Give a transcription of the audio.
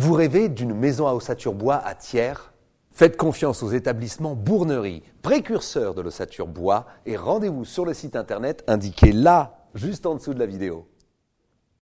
Vous rêvez d'une maison à ossature bois à Thiers Faites confiance aux établissements Bournerie, précurseurs de l'ossature bois, et rendez-vous sur le site internet indiqué là, juste en dessous de la vidéo.